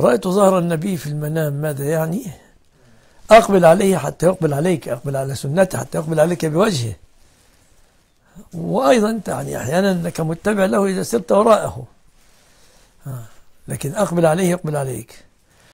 رأيت ظهر النبي في المنام ماذا يعني أقبل عليه حتى يقبل عليك أقبل على سنته حتى يقبل عليك بوجهه وأيضا يعني أحيانا أنك متبع له إذا سرت وراءه آه، لكن أقبل عليه يقبل عليك